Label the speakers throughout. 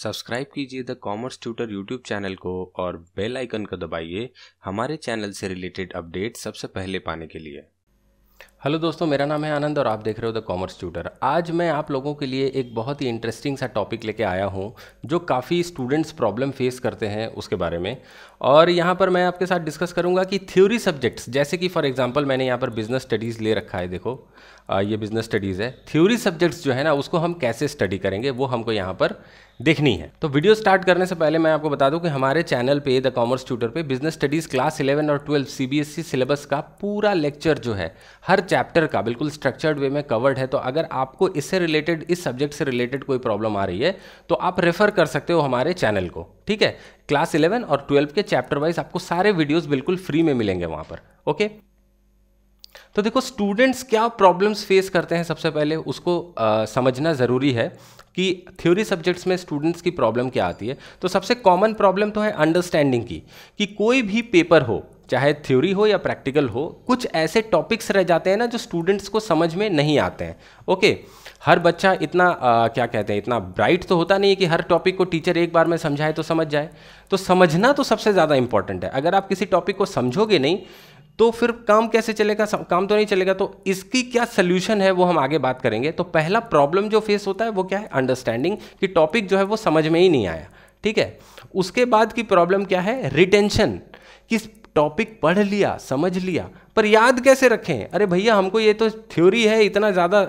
Speaker 1: Subscribe कीजिए the commerce tutor YouTube channel को और बेल आइकन को दबाइए हमारे चैनल से रिलेटेड अपडेट सबसे पहले पाने के लिए हेलो दोस्तों मेरा नाम है आनंद और आप देख रहे हो द कॉमर्स ट्यूटर आज मैं आप लोगों के लिए एक बहुत ही इंटरेस्टिंग सा टॉपिक लेके आया हूँ जो काफ़ी स्टूडेंट्स प्रॉब्लम फेस करते हैं उसके बारे में और यहाँ पर मैं आपके साथ डिस्कस करूँगा कि थ्योरी सब्जेक्ट्स जैसे कि फॉर एग्जांपल मैंने यहाँ पर बिजनेस स्टडीज़ ले रखा है देखो ये बिजनेस स्टडीज़ है थ्योरी सब्जेक्ट्स जो है ना उसको हम कैसे स्टडी करेंगे वो हमको यहाँ पर देखनी है तो वीडियो स्टार्ट करने से पहले मैं आपको बता दूं कि हमारे चैनल पे द कॉमर्स ट्यूटर पे बिजनेस स्टडीज़ क्लास 11 और 12 सीबीएसई सिलेबस का पूरा लेक्चर जो है हर चैप्टर का बिल्कुल स्ट्रक्चर्ड वे में कवर्ड है तो अगर आपको इससे रिलेटेड इस सब्जेक्ट से रिलेटेड कोई प्रॉब्लम आ रही है तो आप रेफर कर सकते हो हमारे चैनल को ठीक है क्लास इलेवन और ट्वेल्व के चैप्टर वाइज आपको सारे वीडियोज़ बिल्कुल फ्री में मिलेंगे वहाँ पर ओके तो देखो स्टूडेंट्स क्या प्रॉब्लम्स फेस करते हैं सबसे पहले उसको आ, समझना ज़रूरी है कि थ्योरी सब्जेक्ट्स में स्टूडेंट्स की प्रॉब्लम क्या आती है तो सबसे कॉमन प्रॉब्लम तो है अंडरस्टैंडिंग की कि कोई भी पेपर हो चाहे थ्योरी हो या प्रैक्टिकल हो कुछ ऐसे टॉपिक्स रह जाते हैं ना जो स्टूडेंट्स को समझ में नहीं आते हैं ओके हर बच्चा इतना आ, क्या कहते हैं इतना ब्राइट तो होता नहीं है कि हर टॉपिक को टीचर एक बार में समझाए तो समझ जाए तो समझना तो सबसे ज़्यादा इंपॉर्टेंट है अगर आप किसी टॉपिक को समझोगे नहीं तो फिर काम कैसे चलेगा काम तो नहीं चलेगा तो इसकी क्या सोल्यूशन है वो हम आगे बात करेंगे तो पहला प्रॉब्लम जो फेस होता है वो क्या है अंडरस्टैंडिंग कि टॉपिक जो है वो समझ में ही नहीं आया ठीक है उसके बाद की प्रॉब्लम क्या है रिटेंशन किस टॉपिक पढ़ लिया समझ लिया पर याद कैसे रखें अरे भैया हमको ये तो थ्योरी है इतना ज़्यादा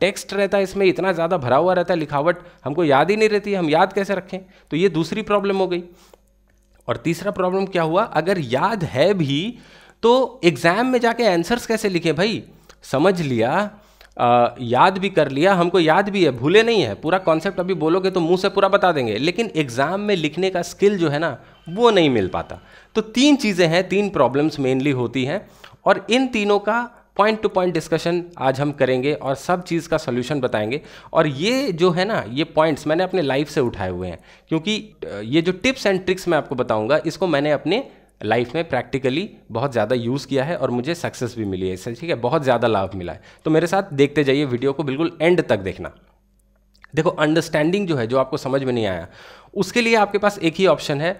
Speaker 1: टेक्स्ट रहता है इसमें इतना ज़्यादा भरा हुआ रहता है लिखावट हमको याद ही नहीं रहती हम याद कैसे रखें तो ये दूसरी प्रॉब्लम हो गई और तीसरा प्रॉब्लम क्या हुआ अगर याद है भी तो एग्ज़ाम में जाके आंसर्स कैसे लिखे भाई समझ लिया आ, याद भी कर लिया हमको याद भी है भूले नहीं है पूरा कॉन्सेप्ट अभी बोलोगे तो मुंह से पूरा बता देंगे लेकिन एग्ज़ाम में लिखने का स्किल जो है ना वो नहीं मिल पाता तो तीन चीज़ें हैं तीन प्रॉब्लम्स मेनली होती हैं और इन तीनों का पॉइंट टू पॉइंट डिस्कशन आज हम करेंगे और सब चीज़ का सोल्यूशन बताएंगे और ये जो है ना ये पॉइंट्स मैंने अपने लाइफ से उठाए हुए हैं क्योंकि ये जो टिप्स एंड ट्रिक्स मैं आपको बताऊंगा इसको मैंने अपने लाइफ में प्रैक्टिकली बहुत ज़्यादा यूज़ किया है और मुझे सक्सेस भी मिली है इससे ठीक है बहुत ज़्यादा लाभ मिला है तो मेरे साथ देखते जाइए वीडियो को बिल्कुल एंड तक देखना देखो अंडरस्टैंडिंग जो है जो आपको समझ में नहीं आया उसके लिए आपके पास एक ही ऑप्शन है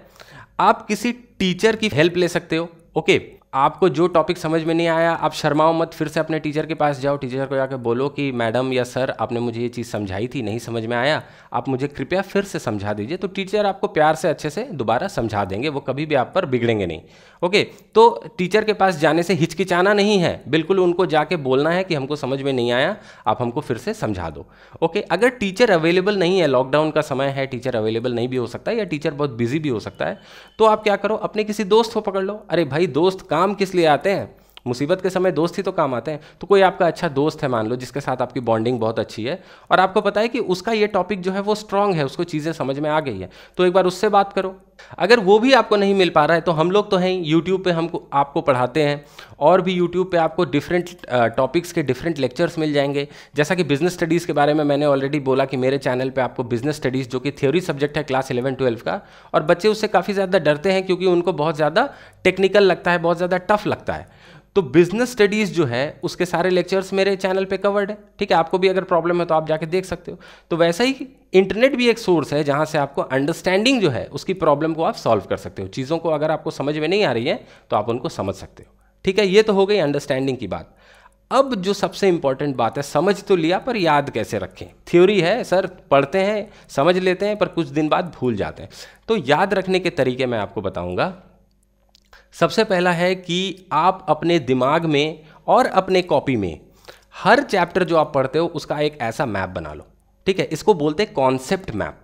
Speaker 1: आप किसी टीचर की हेल्प ले सकते हो ओके आपको जो टॉपिक समझ में नहीं आया आप शर्माओ मत फिर से अपने टीचर के पास जाओ टीचर को जाकर बोलो कि मैडम या सर आपने मुझे ये चीज़ समझाई थी नहीं समझ में आया आप मुझे कृपया फिर से समझा दीजिए तो टीचर आपको प्यार से अच्छे से दोबारा समझा देंगे वो कभी भी आप पर बिगड़ेंगे नहीं ओके तो टीचर के पास जाने से हिचकिचाना नहीं है बिल्कुल उनको जाके बोलना है कि हमको समझ में नहीं आया आप हमको फिर से समझा दो ओके अगर टीचर अवेलेबल नहीं है लॉकडाउन का समय है टीचर अवेलेबल नहीं भी हो सकता या टीचर बहुत बिजी भी हो सकता है तो आप क्या करो अपने किसी दोस्त को पकड़ लो अरे भाई दोस्त कहाँ काम किस लिए आते हैं मुसीबत के समय दोस्त ही तो काम आते हैं तो कोई आपका अच्छा दोस्त है मान लो जिसके साथ आपकी बॉन्डिंग बहुत अच्छी है और आपको पता है कि उसका ये टॉपिक जो है वो स्ट्रांग है उसको चीज़ें समझ में आ गई है तो एक बार उससे बात करो अगर वो भी आपको नहीं मिल पा रहा है तो हम लोग तो हैं यूट्यूब पे हम आपको पढ़ाते हैं और भी यूट्यूब पे आपको डिफरेंट टॉपिक्स के डिफरेंट लेक्चर्स मिल जाएंगे जैसा कि बिजनेस स्टडीज़ के बारे में मैंने ऑलरेडी बोला कि मेरे चैनल पे आपको बिजनेस स्टडीज़ जो कि थ्योरी सब्जेक्ट है क्लास इलेवन ट्वेल्व का और बच्चे उससे काफ़ी ज़्यादा डरते हैं क्योंकि उनको बहुत ज़्यादा टेक्निकल लगता है बहुत ज़्यादा टफ लगता है तो बिजनेस स्टडीज जो है उसके सारे लेक्चर्स मेरे चैनल पे कवर्ड है ठीक है आपको भी अगर प्रॉब्लम है तो आप जाके देख सकते हो तो वैसा ही इंटरनेट भी एक सोर्स है जहाँ से आपको अंडरस्टैंडिंग जो है उसकी प्रॉब्लम को आप सॉल्व कर सकते हो चीज़ों को अगर आपको समझ में नहीं आ रही है तो आप उनको समझ सकते हो ठीक है ये तो हो गई अंडरस्टैंडिंग की बात अब जो सबसे इंपॉर्टेंट बात है समझ तो लिया पर याद कैसे रखें थ्योरी है सर पढ़ते हैं समझ लेते हैं पर कुछ दिन बाद भूल जाते हैं तो याद रखने के तरीके मैं आपको बताऊंगा सबसे पहला है कि आप अपने दिमाग में और अपने कॉपी में हर चैप्टर जो आप पढ़ते हो उसका एक ऐसा मैप बना लो ठीक है इसको बोलते हैं कॉन्सेप्ट मैप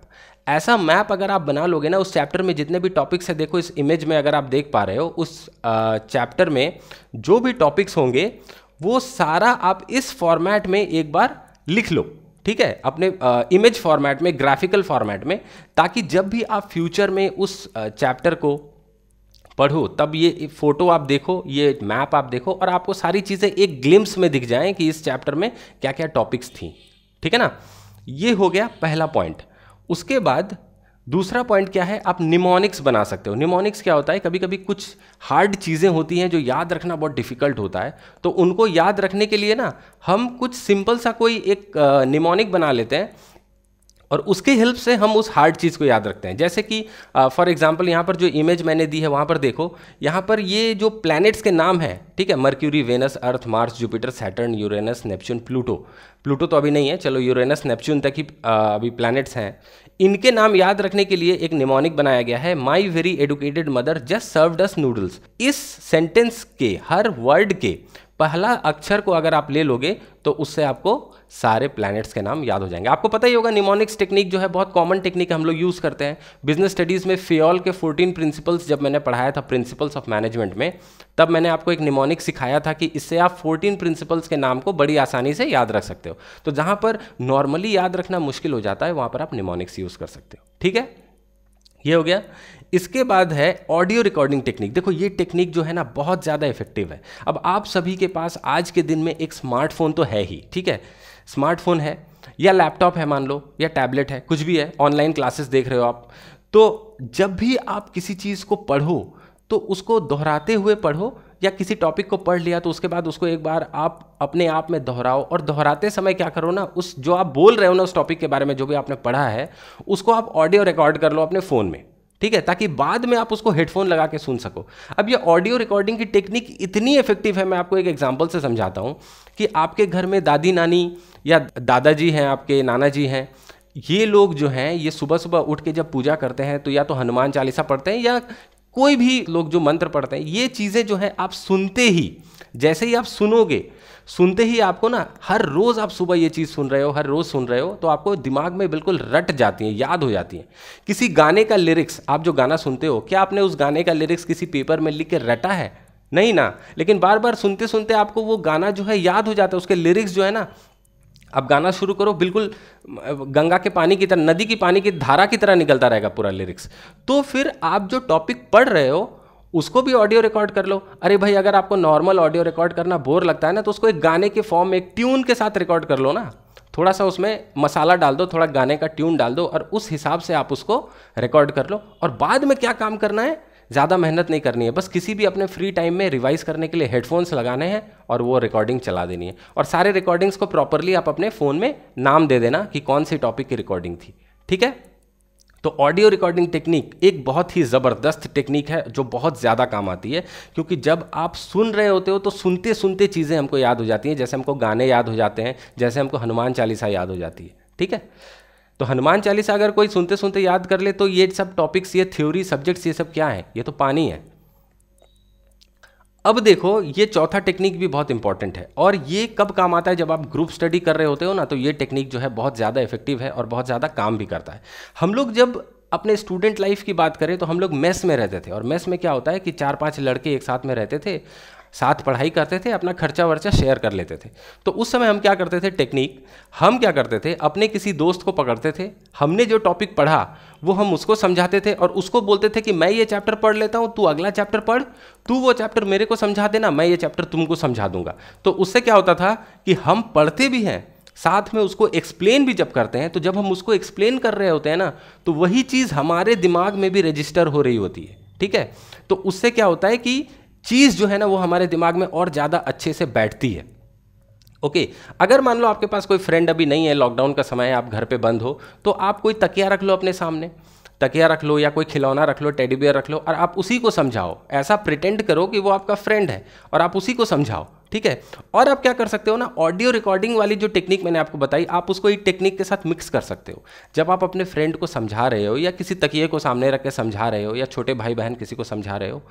Speaker 1: ऐसा मैप अगर आप बना लोगे ना उस चैप्टर में जितने भी टॉपिक्स हैं देखो इस इमेज में अगर आप देख पा रहे हो उस चैप्टर में जो भी टॉपिक्स होंगे वो सारा आप इस फॉर्मेट में एक बार लिख लो ठीक है अपने इमेज फॉर्मेट में ग्राफिकल फॉर्मेट में ताकि जब भी आप फ्यूचर में उस चैप्टर को पढ़ो तब ये फोटो आप देखो ये मैप आप देखो और आपको सारी चीज़ें एक ग्लिम्स में दिख जाएं कि इस चैप्टर में क्या क्या टॉपिक्स थी ठीक है ना ये हो गया पहला पॉइंट उसके बाद दूसरा पॉइंट क्या है आप निमोनिक्स बना सकते हो निमोनिक्स क्या होता है कभी कभी कुछ हार्ड चीज़ें होती हैं जो याद रखना बहुत डिफिकल्ट होता है तो उनको याद रखने के लिए ना हम कुछ सिंपल सा कोई एक निमोनिक बना लेते हैं और उसके हेल्प से हम उस हार्ड चीज़ को याद रखते हैं जैसे कि फॉर एग्जाम्पल यहाँ पर जो इमेज मैंने दी है वहाँ पर देखो यहाँ पर ये जो प्लैनेट्स के नाम हैं ठीक है Mercury Venus Earth Mars Jupiter Saturn Uranus Neptune Pluto Pluto तो अभी नहीं है चलो यूरेनस नेपच्यून तक ही अभी प्लैनेट्स हैं इनके नाम याद रखने के लिए एक निमोनिक बनाया गया है my very educated mother just served us noodles इस सेंटेंस के हर वर्ड के पहला अक्षर को अगर आप ले लोगे तो उससे आपको सारे प्लैनेट्स के नाम याद हो जाएंगे आपको पता ही होगा निमोनिक्स टेक्निक जो है बहुत कॉमन टेक्निक हम लोग यूज़ करते हैं बिजनेस स्टडीज़ में फियोल के 14 प्रिंसिपल्स जब मैंने पढ़ाया था प्रिंसिपल्स ऑफ मैनेजमेंट में तब मैंने आपको एक निमोनिक सिखाया था कि इससे आप 14 प्रिंसिपल्स के नाम को बड़ी आसानी से याद रख सकते हो तो जहाँ पर नॉर्मली याद रखना मुश्किल हो जाता है वहाँ पर आप निमोनिक्स यूज़ कर सकते हो ठीक है ये हो गया इसके बाद है ऑडियो रिकॉर्डिंग टेक्निक देखो ये टेक्निक जो है ना बहुत ज़्यादा इफेक्टिव है अब आप सभी के पास आज के दिन में एक स्मार्टफोन तो है ही ठीक है स्मार्टफोन है या लैपटॉप है मान लो या टैबलेट है कुछ भी है ऑनलाइन क्लासेस देख रहे हो आप तो जब भी आप किसी चीज़ को पढ़ो तो उसको दोहराते हुए पढ़ो या किसी टॉपिक को पढ़ लिया तो उसके बाद उसको एक बार आप अपने आप में दोहराओ और दोहराते समय क्या करो ना उस जो आप बोल रहे हो ना उस टॉपिक के बारे में जो भी आपने पढ़ा है उसको आप ऑडियो रिकॉर्ड कर लो अपने फ़ोन में ठीक है ताकि बाद में आप उसको हेडफोन लगा के सुन सको अब ये ऑडियो रिकॉर्डिंग की टेक्निक इतनी इफेक्टिव है मैं आपको एक एग्जाम्पल से समझाता हूँ कि आपके घर में दादी नानी या दादाजी हैं आपके नाना जी हैं ये लोग जो हैं ये सुबह सुबह उठ के जब पूजा करते हैं तो या तो हनुमान चालीसा पढ़ते हैं या कोई भी लोग जो मंत्र पढ़ते हैं ये चीज़ें जो हैं आप सुनते ही जैसे ही आप सुनोगे सुनते ही आपको ना हर रोज़ आप सुबह ये चीज़ सुन रहे हो हर रोज़ सुन रहे हो तो आपको दिमाग में बिल्कुल रट जाती हैं याद हो जाती हैं किसी गाने का लिरिक्स आप जो गाना सुनते हो क्या आपने उस गाने का लिरिक्स किसी पेपर में लिख के रटा है नहीं ना लेकिन बार बार सुनते सुनते आपको वो गाना जो है याद हो जाता है उसके लिरिक्स जो है ना आप गाना शुरू करो बिल्कुल गंगा के पानी की तरह नदी की पानी की धारा की तरह निकलता रहेगा पूरा लिरिक्स तो फिर आप जो टॉपिक पढ़ रहे हो उसको भी ऑडियो रिकॉर्ड कर लो अरे भाई अगर आपको नॉर्मल ऑडियो रिकॉर्ड करना बोर लगता है ना तो उसको एक गाने के फॉर्म में एक ट्यून के साथ रिकॉर्ड कर लो ना थोड़ा सा उसमें मसाला डाल दो थोड़ा गाने का ट्यून डाल दो और उस हिसाब से आप उसको रिकॉर्ड कर लो और बाद में क्या काम करना है ज़्यादा मेहनत नहीं करनी है बस किसी भी अपने फ्री टाइम में रिवाइज करने के लिए हेडफोन्स लगाने हैं और वो रिकॉर्डिंग चला देनी है और सारे रिकॉर्डिंग्स को प्रॉपरली आप अपने फ़ोन में नाम दे देना कि कौन सी टॉपिक की रिकॉर्डिंग थी ठीक है तो ऑडियो रिकॉर्डिंग टेक्निक एक बहुत ही ज़बरदस्त टेक्निक है जो बहुत ज़्यादा काम आती है क्योंकि जब आप सुन रहे होते हो तो सुनते सुनते चीज़ें हमको याद हो जाती हैं जैसे हमको गाने याद हो जाते हैं जैसे हमको हनुमान चालीसा याद हो जाती है ठीक है तो हनुमान चालीसा अगर कोई सुनते सुनते याद कर ले तो ये सब टॉपिक्स ये थ्योरी सब्जेक्ट्स ये सब क्या है ये तो पानी है अब देखो ये चौथा टेक्निक भी बहुत इंपॉर्टेंट है और ये कब काम आता है जब आप ग्रुप स्टडी कर रहे होते हो ना तो ये टेक्निक जो है बहुत ज़्यादा इफेक्टिव है और बहुत ज़्यादा काम भी करता है हम लोग जब अपने स्टूडेंट लाइफ की बात करें तो हम लोग मेस में रहते थे और मेस में क्या होता है कि चार पांच लड़के एक साथ में रहते थे साथ पढ़ाई करते थे अपना खर्चा वर्चा शेयर कर लेते थे तो उस समय हम क्या करते थे टेक्निक हम क्या करते थे अपने किसी दोस्त को पकड़ते थे हमने जो टॉपिक पढ़ा वो हम उसको समझाते थे और उसको बोलते थे कि मैं ये चैप्टर पढ़ लेता हूँ तू अगला चैप्टर पढ़ तू वो चैप्टर मेरे को समझा देना मैं ये चैप्टर तुमको समझा दूंगा तो उससे क्या होता था कि हम पढ़ते भी हैं साथ में उसको एक्सप्लेन भी जब करते हैं तो जब हम उसको एक्सप्लेन कर रहे होते हैं ना तो वही चीज़ हमारे दिमाग में भी रजिस्टर हो रही होती है ठीक है तो उससे क्या होता है कि चीज़ जो है ना वो हमारे दिमाग में और ज़्यादा अच्छे से बैठती है ओके okay, अगर मान लो आपके पास कोई फ्रेंड अभी नहीं है लॉकडाउन का समय है आप घर पे बंद हो तो आप कोई तकिया रख लो अपने सामने तकिया रख लो या कोई खिलौना रख लो टेडीबियर रख लो और आप उसी को समझाओ ऐसा प्रिटेंड करो कि वो आपका फ्रेंड है और आप उसी को समझाओ ठीक है और आप क्या कर सकते हो ना ऑडियो रिकॉर्डिंग वाली जो टेक्निक मैंने आपको बताई आप उसको एक टेक्निक के साथ मिक्स कर सकते हो जब आप अपने फ्रेंड को समझा रहे हो या किसी तकिए को सामने रख के समझा रहे हो या छोटे भाई बहन किसी को समझा रहे हो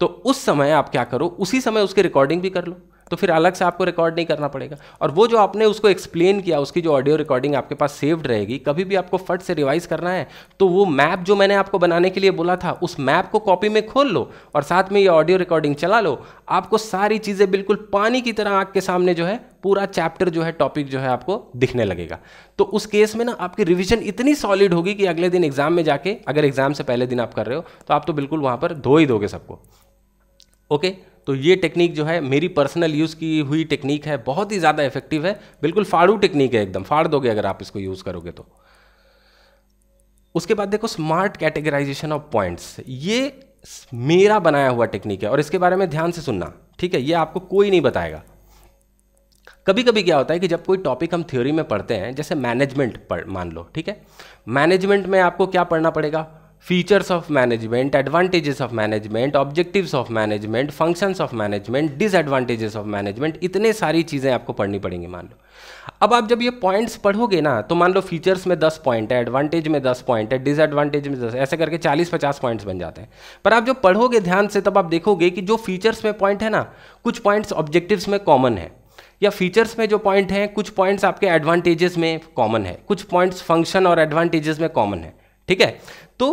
Speaker 1: तो उस समय आप क्या करो उसी समय उसकी रिकॉर्डिंग भी कर लो तो फिर अलग से आपको रिकॉर्ड नहीं करना पड़ेगा और वो जो आपने उसको एक्सप्लेन किया उसकी जो ऑडियो रिकॉर्डिंग आपके पास सेव्ड रहेगी कभी भी आपको फट से रिवाइज करना है तो वो मैप जो मैंने आपको बनाने के लिए बोला था उस मैप को कॉपी में खोल लो और साथ में ये ऑडियो रिकॉर्डिंग चला लो आपको सारी चीज़ें बिल्कुल पानी की तरह आँख के सामने जो है पूरा चैप्टर जो है टॉपिक जो है आपको दिखने लगेगा तो उस केस में ना आपकी रिविजन इतनी सॉलिड होगी कि अगले दिन एग्जाम में जाके अगर एग्जाम से पहले दिन आप कर रहे हो तो आप तो बिल्कुल वहाँ पर धो ही दोगे सबको ओके okay? तो ये टेक्निक जो है मेरी पर्सनल यूज़ की हुई टेक्निक है बहुत ही ज़्यादा इफेक्टिव है बिल्कुल फाड़ू टेक्निक है एकदम फाड़ दोगे अगर आप इसको यूज़ करोगे तो उसके बाद देखो स्मार्ट कैटेगराइजेशन ऑफ पॉइंट्स ये मेरा बनाया हुआ टेक्निक है और इसके बारे में ध्यान से सुनना ठीक है ये आपको कोई नहीं बताएगा कभी कभी क्या होता है कि जब कोई टॉपिक हम थ्योरी में पढ़ते हैं जैसे मैनेजमेंट पढ़ मान लो ठीक है मैनेजमेंट में आपको क्या पढ़ना पड़ेगा features of management advantages of management objectives of management functions of management disadvantages of management इतने सारी चीज़ें आपको पढ़नी पड़ेंगी मान लो अब आप जब ये पॉइंट्स पढ़ोगे ना तो मान लो फीचर्स में दस पॉइंट है एडवांटेज में दस पॉइंट है डिसएडवांटेज में दस ऐसे करके चालीस पचास पॉइंट्स बन जाते हैं पर आप जब पढ़ोगे ध्यान से तब आप देखोगे कि जो फीचर्स में पॉइंट है ना कुछ पॉइंट्स ऑब्जेक्टिव्स में कॉमन है या फीचर्स में जो पॉइंट हैं कुछ पॉइंट्स आपके एडवांटेजेस में कॉमन है कुछ पॉइंट्स फंक्शन और एडवांटेजेस में कॉमन है ठीक है तो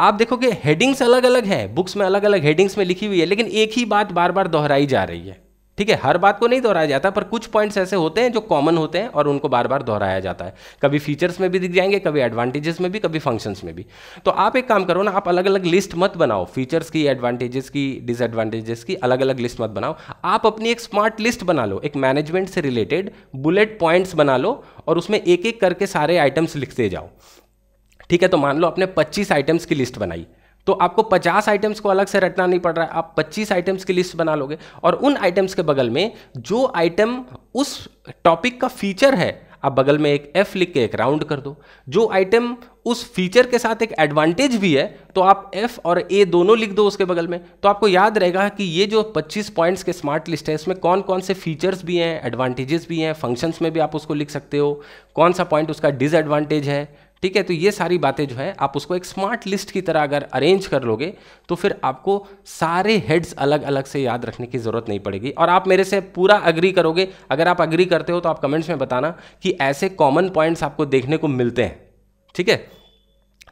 Speaker 1: आप देखोगे हेडिंग्स अलग अलग है बुक्स में अलग अलग हेडिंग्स में लिखी हुई है लेकिन एक ही बात बार बार दोहराई जा रही है ठीक है हर बात को नहीं दोहराया जाता पर कुछ पॉइंट्स ऐसे होते हैं जो कॉमन होते हैं और उनको बार बार दोहराया जाता है कभी फीचर्स में भी दिख जाएंगे कभी एडवांटेजेस में भी कभी फंक्शंस में भी तो आप एक काम करो ना आप अलग अलग लिस्ट मत बनाओ फीचर्स की एडवांटेजेस की डिसएडवांटेजेस की अलग अलग लिस्ट मत बनाओ आप अपनी एक स्मार्ट लिस्ट बना लो एक मैनेजमेंट से रिलेटेड बुलेट पॉइंट्स बना लो और उसमें एक एक करके सारे आइटम्स लिखते जाओ ठीक है तो मान लो आपने 25 आइटम्स की लिस्ट बनाई तो आपको 50 आइटम्स को अलग से रटना नहीं पड़ रहा है आप 25 आइटम्स की लिस्ट बना लोगे और उन आइटम्स के बगल में जो आइटम उस टॉपिक का फीचर है आप बगल में एक एफ लिख के एक राउंड कर दो जो आइटम उस फीचर के साथ एक एडवांटेज भी है तो आप एफ और ए दोनों लिख दो उसके बगल में तो आपको याद रहेगा कि ये जो 25 पॉइंट्स के स्मार्ट लिस्ट है इसमें कौन कौन से फीचर्स भी हैं एडवांटेजेस भी हैं फंक्शंस में भी आप उसको लिख सकते हो कौन सा पॉइंट उसका डिसएडवांटेज है ठीक है तो ये सारी बातें जो है आप उसको एक स्मार्ट लिस्ट की तरह अगर अरेंज कर लोगे तो फिर आपको सारे हेड्स अलग अलग से याद रखने की ज़रूरत नहीं पड़ेगी और आप मेरे से पूरा अग्री करोगे अगर आप अग्री करते हो तो आप कमेंट्स में बताना कि ऐसे कॉमन पॉइंट्स आपको देखने को मिलते हैं ठीक है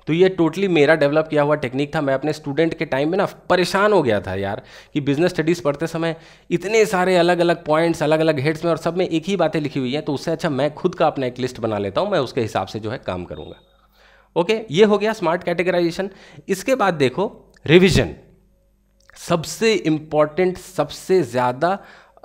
Speaker 1: तो ये टोटली मेरा डेवलप किया हुआ टेक्निक था मैं अपने स्टूडेंट के टाइम में ना परेशान हो गया था यार कि बिजनेस स्टडीज़ पढ़ते समय इतने सारे अलग अलग पॉइंट्स अलग अलग हेड्स में और सब में एक ही बातें लिखी हुई हैं तो उससे अच्छा मैं खुद का अपना एक लिस्ट बना लेता हूँ मैं उसके हिसाब से जो है काम करूँगा ओके ये हो गया स्मार्ट कैटेगराइजेशन इसके बाद देखो रिविजन सबसे इम्पॉर्टेंट सबसे ज़्यादा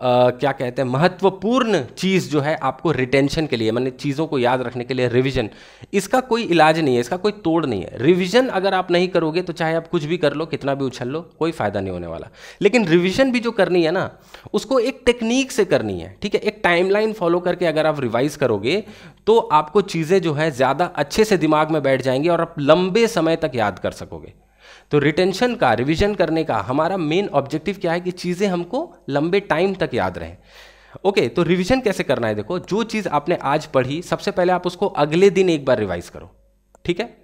Speaker 1: क्या कहते हैं महत्वपूर्ण चीज़ जो है आपको रिटेंशन के लिए मैंने चीज़ों को याद रखने के लिए रिवीजन इसका कोई इलाज नहीं है इसका कोई तोड़ नहीं है रिवीजन अगर आप नहीं करोगे तो चाहे आप कुछ भी कर लो कितना भी उछल लो कोई फ़ायदा नहीं होने वाला लेकिन रिविजन भी जो करनी है ना उसको एक टेक्निक से करनी है ठीक है एक टाइमलाइन फॉलो करके अगर आप रिवाइज करोगे तो आपको चीज़ें जो है ज़्यादा अच्छे से दिमाग में बैठ जाएंगी और आप लंबे समय तक याद कर सकोगे तो रिटेंशन का रिविजन करने का हमारा मेन ऑब्जेक्टिव क्या है कि चीज़ें हमको लंबे टाइम तक याद रहें ओके okay, तो रिवीजन कैसे करना है देखो जो चीज़ आपने आज पढ़ी सबसे पहले आप उसको अगले दिन एक बार रिवाइज करो ठीक है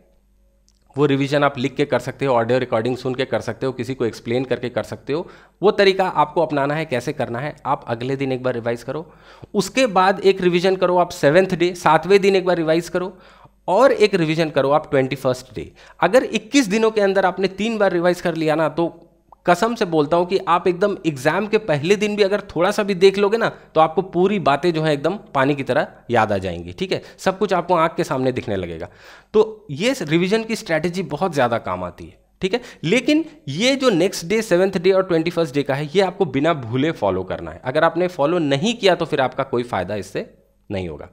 Speaker 1: वो रिवीजन आप लिख के कर सकते हो ऑडियो रिकॉर्डिंग सुन के कर सकते हो किसी को एक्सप्लेन करके कर सकते हो वो तरीका आपको अपनाना है कैसे करना है आप अगले दिन एक बार रिवाइज करो उसके बाद एक रिवीजन करो आप सेवेंथ डे सातवें दिन एक बार रिवाइज करो और एक रिवीजन करो आप ट्वेंटी फर्स्ट डे अगर 21 दिनों के अंदर आपने तीन बार रिवाइज कर लिया ना तो कसम से बोलता हूँ कि आप एकदम एग्जाम के पहले दिन भी अगर थोड़ा सा भी देख लोगे ना तो आपको पूरी बातें जो है एकदम पानी की तरह याद आ जाएंगी ठीक है सब कुछ आपको आंख के सामने दिखने लगेगा तो ये रिविजन की स्ट्रैटेजी बहुत ज़्यादा काम आती है ठीक है लेकिन ये जो नेक्स्ट डे सेवन्थ डे और ट्वेंटी फर्स्ट डे का है ये आपको बिना भूले फॉलो करना है अगर आपने फॉलो नहीं किया तो फिर आपका कोई फायदा इससे नहीं होगा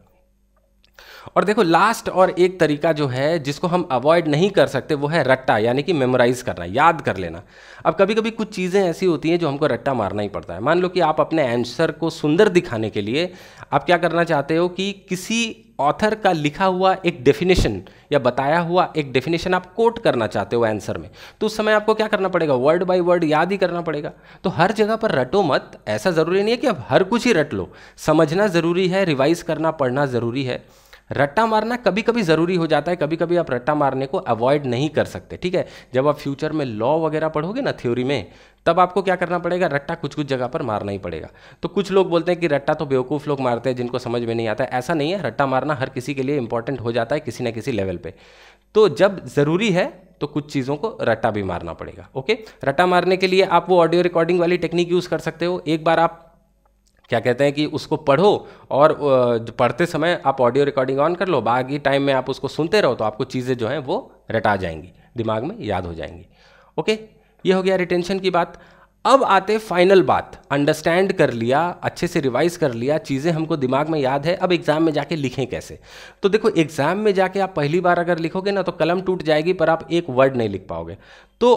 Speaker 1: और देखो लास्ट और एक तरीका जो है जिसको हम अवॉइड नहीं कर सकते वो है रट्टा यानी कि मेमोराइज़ करना याद कर लेना अब कभी कभी कुछ चीज़ें ऐसी होती हैं जो हमको रट्टा मारना ही पड़ता है मान लो कि आप अपने आंसर को सुंदर दिखाने के लिए आप क्या करना चाहते हो कि किसी ऑथर का लिखा हुआ एक डेफिनेशन या बताया हुआ एक डेफिनेशन आप कोट करना चाहते हो आंसर में तो उस समय आपको क्या करना पड़ेगा वर्ड बाय वर्ड याद ही करना पड़ेगा तो हर जगह पर रटो मत ऐसा ज़रूरी नहीं है कि आप हर कुछ ही रट लो समझना ज़रूरी है रिवाइज़ करना पढ़ना ज़रूरी है रट्टा मारना कभी कभी ज़रूरी हो जाता है कभी कभी आप रट्टा मारने को अवॉइड नहीं कर सकते ठीक है जब आप फ्यूचर में लॉ वगैरह पढ़ोगे ना थ्योरी में तब आपको क्या करना पड़ेगा रट्टा कुछ कुछ जगह पर मारना ही पड़ेगा तो कुछ लोग बोलते हैं कि रट्टा तो बेवकूफ़ लोग मारते हैं जिनको समझ में नहीं आता ऐसा नहीं है रट्टा मारना हर किसी के लिए इंपॉर्टेंट हो जाता है किसी ना किसी लेवल पर तो जब ज़रूरी है तो कुछ चीज़ों को रट्टा भी मारना पड़ेगा ओके रट्टा मारने के लिए आप वो ऑडियो रिकॉर्डिंग वाली टेक्निक यूज़ कर सकते हो एक बार आप क्या कहते हैं कि उसको पढ़ो और पढ़ते समय आप ऑडियो रिकॉर्डिंग ऑन कर लो बाकी टाइम में आप उसको सुनते रहो तो आपको चीज़ें जो हैं वो रटा जाएंगी दिमाग में याद हो जाएंगी ओके ये हो गया रिटेंशन की बात अब आते फाइनल बात अंडरस्टैंड कर लिया अच्छे से रिवाइज कर लिया चीज़ें हमको दिमाग में याद है अब एग्ज़ाम में जाके लिखें कैसे तो देखो एग्ज़ाम में जाके आप पहली बार अगर लिखोगे ना तो कलम टूट जाएगी पर आप एक वर्ड नहीं लिख पाओगे तो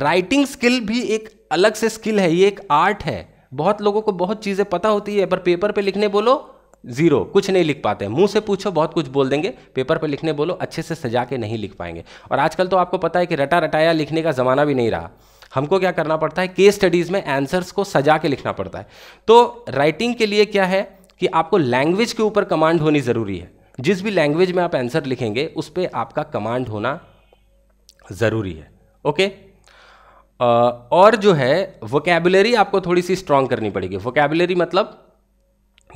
Speaker 1: राइटिंग स्किल भी एक अलग से स्किल है ये एक आर्ट है बहुत लोगों को बहुत चीज़ें पता होती है पर पेपर पे लिखने बोलो जीरो कुछ नहीं लिख पाते मुंह से पूछो बहुत कुछ बोल देंगे पेपर पर लिखने बोलो अच्छे से सजा के नहीं लिख पाएंगे और आजकल तो आपको पता है कि रटा रटाया लिखने का ज़माना भी नहीं रहा हमको क्या करना पड़ता है केस स्टडीज़ में आंसर्स को सजा के लिखना पड़ता है तो राइटिंग के लिए क्या है कि आपको लैंग्वेज के ऊपर कमांड होनी ज़रूरी है जिस भी लैंग्वेज में आप आंसर लिखेंगे उस पर आपका कमांड होना ज़रूरी है ओके और जो है वोकेबुलरी आपको थोड़ी सी स्ट्रांग करनी पड़ेगी वोकेबुलरी मतलब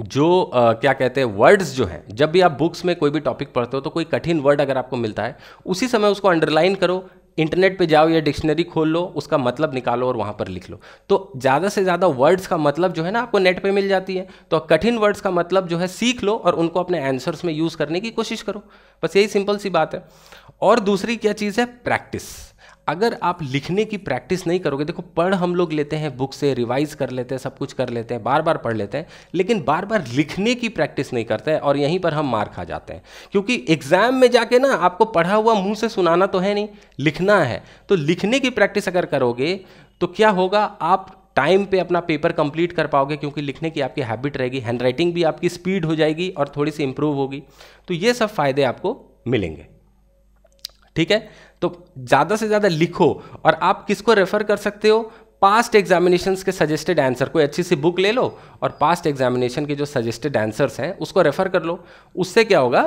Speaker 1: जो आ, क्या कहते हैं वर्ड्स जो हैं जब भी आप बुक्स में कोई भी टॉपिक पढ़ते हो तो कोई कठिन वर्ड अगर आपको मिलता है उसी समय उसको अंडरलाइन करो इंटरनेट पे जाओ या डिक्शनरी खोल लो उसका मतलब निकालो और वहाँ पर लिख लो तो ज़्यादा से ज़्यादा वर्ड्स का मतलब जो है ना आपको नेट पे मिल जाती है तो कठिन वर्ड्स का मतलब जो है सीख लो और उनको अपने आंसर्स में यूज़ करने की कोशिश करो बस यही सिंपल सी बात है और दूसरी क्या चीज़ है प्रैक्टिस अगर आप लिखने की प्रैक्टिस नहीं करोगे देखो पढ़ हम लोग लेते हैं बुक से रिवाइज कर लेते हैं सब कुछ कर लेते हैं बार बार पढ़ लेते हैं लेकिन बार बार लिखने की प्रैक्टिस नहीं करते हैं और यहीं पर हम मार खा जाते हैं क्योंकि एग्जाम में जाके ना आपको पढ़ा हुआ मुंह से सुनाना तो है नहीं लिखना है तो लिखने की प्रैक्टिस अगर करोगे तो क्या होगा आप टाइम पे अपना पेपर कंप्लीट कर पाओगे क्योंकि लिखने की आपकी हैबिट रहेगी हैंडराइटिंग भी आपकी स्पीड हो जाएगी और थोड़ी सी इंप्रूव होगी तो ये सब फ़ायदे आपको मिलेंगे ठीक है तो ज़्यादा से ज़्यादा लिखो और आप किसको रेफर कर सकते हो पास्ट एग्जामिनेशन के सजेस्टेड आंसर कोई अच्छी सी बुक ले लो और पास्ट एग्जामिनेशन के जो सजेस्टेड आंसर्स हैं उसको रेफर कर लो उससे क्या होगा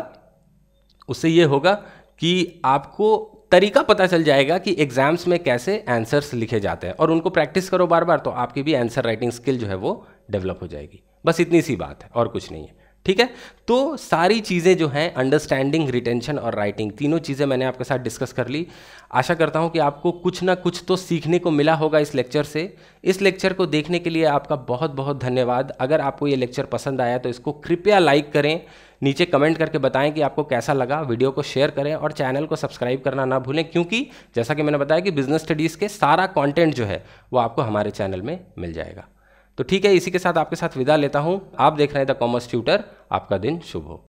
Speaker 1: उससे ये होगा कि आपको तरीका पता चल जाएगा कि एग्जाम्स में कैसे आंसर्स लिखे जाते हैं और उनको प्रैक्टिस करो बार बार तो आपकी भी आंसर राइटिंग स्किल जो है वो डेवलप हो जाएगी बस इतनी सी बात है और कुछ नहीं है ठीक है तो सारी चीज़ें जो हैं अंडरस्टैंडिंग रिटेंशन और राइटिंग तीनों चीज़ें मैंने आपके साथ डिस्कस कर ली आशा करता हूँ कि आपको कुछ ना कुछ तो सीखने को मिला होगा इस लेक्चर से इस लेक्चर को देखने के लिए आपका बहुत बहुत धन्यवाद अगर आपको ये लेक्चर पसंद आया तो इसको कृपया लाइक करें नीचे कमेंट करके बताएं कि आपको कैसा लगा वीडियो को शेयर करें और चैनल को सब्सक्राइब करना ना भूलें क्योंकि जैसा कि मैंने बताया कि बिजनेस स्टडीज़ के सारा कॉन्टेंट जो है वो आपको हमारे चैनल में मिल जाएगा तो ठीक है इसी के साथ आपके साथ विदा लेता हूँ आप देख रहे हैं द कॉमर्स ट्यूटर आपका दिन शुभ हो